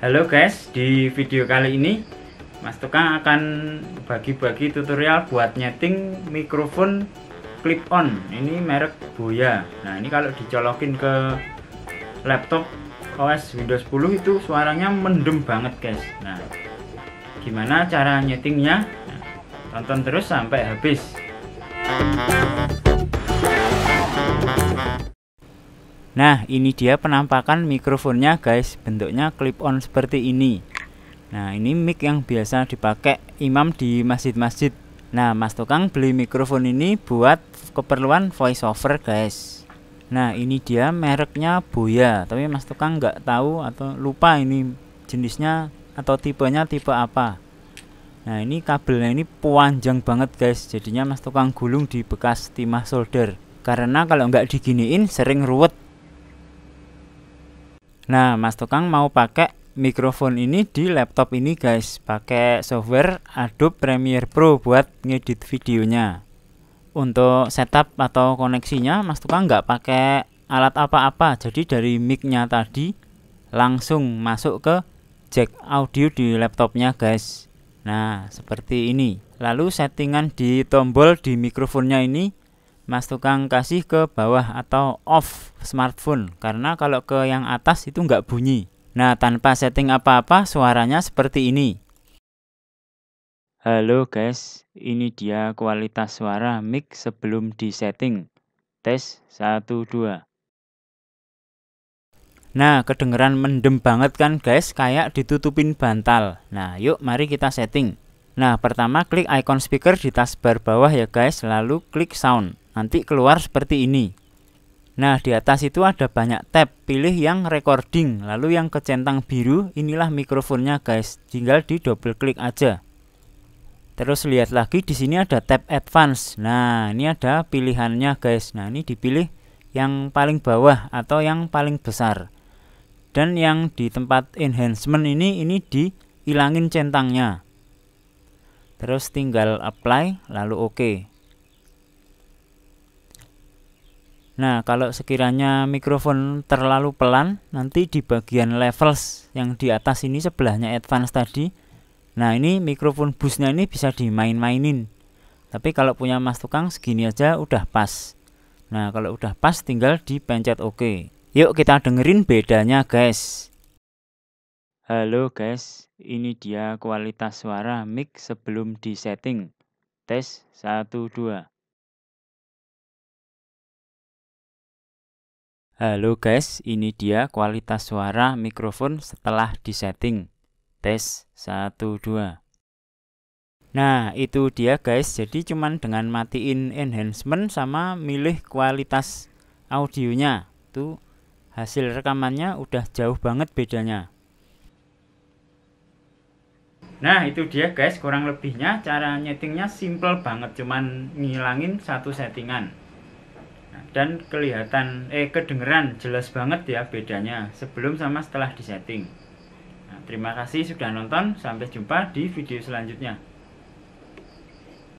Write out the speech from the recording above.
Halo guys, di video kali ini Mas Tukang akan bagi-bagi tutorial buat nyeting mikrofon clip on Ini merek Boya Nah ini kalau dicolokin ke laptop OS Windows 10 itu suaranya mendem banget guys Nah gimana cara nyetingnya? Nah, tonton terus sampai habis Nah, ini dia penampakan mikrofonnya guys. Bentuknya clip on seperti ini. Nah, ini mic yang biasa dipakai imam di masjid-masjid. Nah, Mas Tukang beli mikrofon ini buat keperluan voice over guys. Nah, ini dia mereknya Boya, tapi Mas Tukang nggak tahu atau lupa ini jenisnya atau tipenya tipe apa. Nah, ini kabelnya ini panjang banget guys. Jadinya Mas Tukang gulung di bekas timah solder. Karena kalau nggak diginiin sering ruwet Nah, Mas Tukang mau pakai mikrofon ini di laptop ini guys pakai software Adobe Premiere Pro buat ngedit videonya untuk setup atau koneksinya mas tukang nggak pakai alat apa-apa jadi dari mic-nya tadi langsung masuk ke jack audio di laptopnya guys nah seperti ini lalu settingan di tombol di mikrofonnya ini mas tukang kasih ke bawah atau off smartphone karena kalau ke yang atas itu nggak bunyi. Nah, tanpa setting apa-apa suaranya seperti ini. Halo guys, ini dia kualitas suara mic sebelum disetting. Tes 1 2. Nah, kedengeran mendem banget kan guys, kayak ditutupin bantal. Nah, yuk mari kita setting. Nah, pertama klik icon speaker di taskbar bawah ya guys, lalu klik sound nanti keluar seperti ini nah di atas itu ada banyak tab pilih yang recording lalu yang kecentang biru inilah mikrofonnya guys tinggal di double klik aja terus lihat lagi di sini ada tab advance nah ini ada pilihannya guys nah ini dipilih yang paling bawah atau yang paling besar dan yang di tempat enhancement ini ini dihilangin centangnya terus tinggal apply lalu oke okay. Nah, kalau sekiranya mikrofon terlalu pelan, nanti di bagian levels yang di atas ini sebelahnya advance tadi. Nah, ini mikrofon busnya ini bisa dimain-mainin. Tapi kalau punya Mas Tukang segini aja udah pas. Nah, kalau udah pas tinggal dipencet OK. Yuk kita dengerin bedanya, guys. Halo guys, ini dia kualitas suara mic sebelum disetting. Tes 1 2. Halo guys, ini dia kualitas suara mikrofon setelah disetting. Tes 1 2. Nah, itu dia guys. Jadi cuman dengan matiin enhancement sama milih kualitas audionya. Tuh hasil rekamannya udah jauh banget bedanya. Nah, itu dia guys, kurang lebihnya cara nyetingnya simple banget, cuman ngilangin satu settingan dan kelihatan eh kedengeran jelas banget ya bedanya sebelum sama setelah disetting. Nah, terima kasih sudah nonton, sampai jumpa di video selanjutnya.